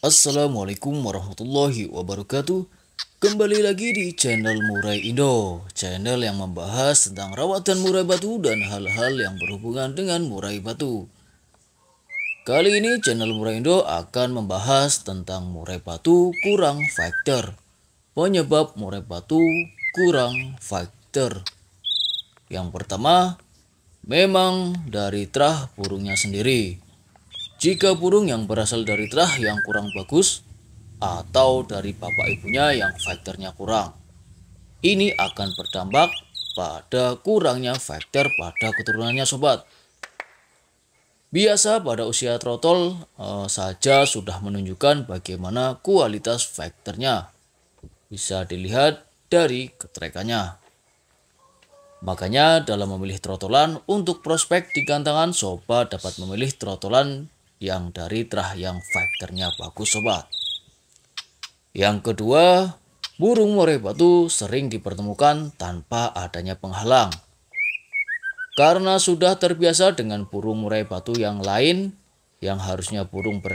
Assalamualaikum warahmatullahi wabarakatuh Kembali lagi di channel Murai Indo Channel yang membahas tentang rawatan murai batu dan hal-hal yang berhubungan dengan murai batu Kali ini channel Murai Indo akan membahas tentang murai batu kurang faktor Penyebab murai batu kurang faktor Yang pertama Memang dari terah burungnya sendiri jika burung yang berasal dari terah yang kurang bagus atau dari bapak ibunya yang faktornya kurang, ini akan berdampak pada kurangnya faktor pada keturunannya sobat. Biasa pada usia trotol eh, saja sudah menunjukkan bagaimana kualitas faktornya. Bisa dilihat dari keterekannya. Makanya dalam memilih trotolan untuk prospek di gantangan sobat dapat memilih trotolan yang dari terah yang faktornya bagus sobat. Yang kedua, burung murai batu sering dipertemukan tanpa adanya penghalang. Karena sudah terbiasa dengan burung murai batu yang lain, yang harusnya burung e,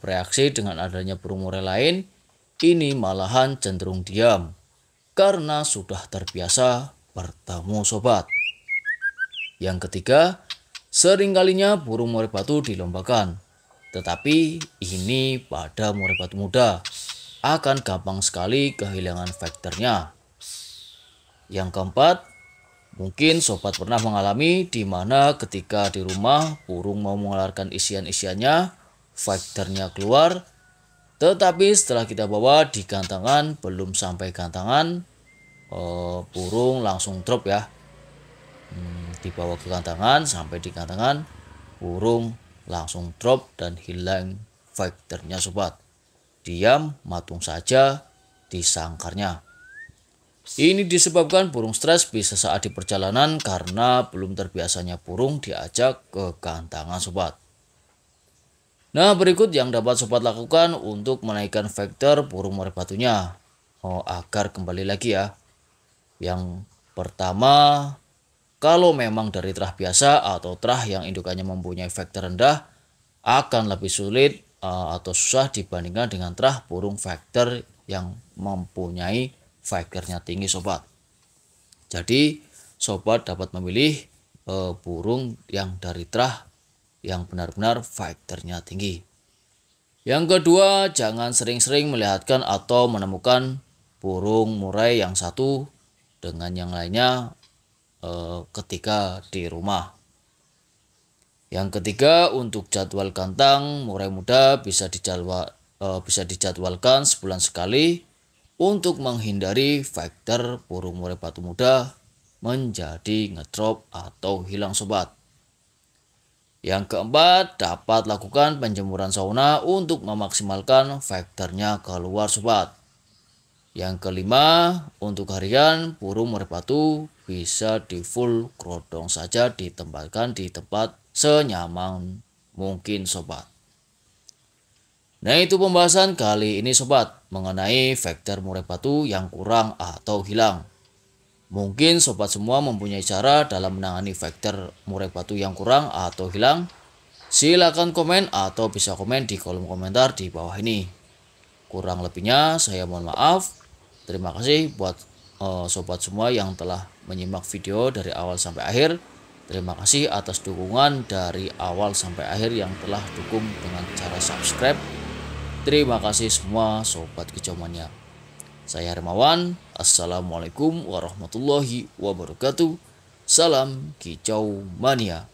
bereaksi dengan adanya burung murai lain, ini malahan cenderung diam. Karena sudah terbiasa bertemu sobat. Yang ketiga, Sering kalinya burung murai batu dilombakan, tetapi ini pada murai batu muda akan gampang sekali kehilangan faktornya. Yang keempat, mungkin sobat pernah mengalami di mana ketika di rumah burung mau mengeluarkan isian-isiannya, faktornya keluar, tetapi setelah kita bawa di gantangan, belum sampai gantangan, eh, burung langsung drop ya Hmm, dibawa ke kantangan sampai di kantangan burung langsung drop dan hilang fighternya sobat diam matung saja di sangkarnya ini disebabkan burung stres bisa saat di perjalanan karena belum terbiasanya burung diajak ke kantangan sobat Nah, berikut yang dapat sobat lakukan untuk menaikkan vektor burung merpatunya oh, agar kembali lagi ya. Yang pertama, kalau memang dari terah biasa atau terah yang indukannya mempunyai vektor rendah akan lebih sulit eh, atau susah dibandingkan dengan terah burung vektor yang mempunyai vektornya tinggi sobat. Jadi sobat dapat memilih eh, burung yang dari terah yang benar-benar vektornya tinggi. Yang kedua, jangan sering-sering melihatkan atau menemukan burung murai yang satu dengan yang lainnya e, ketika di rumah. Yang ketiga untuk jadwal kantang murai muda bisa dijadwal e, eh, bisa dijadwalkan sebulan sekali untuk menghindari faktor burung murai batu muda menjadi ngedrop atau hilang sobat. Yang keempat, dapat lakukan penjemuran sauna untuk memaksimalkan faktornya keluar sobat. Yang kelima, untuk harian burung merpatu bisa di full kerodong saja ditempatkan di tempat senyaman mungkin sobat. Nah itu pembahasan kali ini sobat mengenai vektor murai batu yang kurang atau hilang. Mungkin sobat semua mempunyai cara dalam menangani vektor murai batu yang kurang atau hilang. Silakan komen atau bisa komen di kolom komentar di bawah ini. Kurang lebihnya saya mohon maaf. Terima kasih buat Eh, sobat semua yang telah menyimak video dari awal sampai akhir. Terima kasih atas dukungan dari awal sampai akhir yang telah dukung dengan cara subscribe. Terima kasih semua sobat kicauannya. Saya Hermawan. Assalamualaikum warahmatullahi wabarakatuh. Salam kicau mania.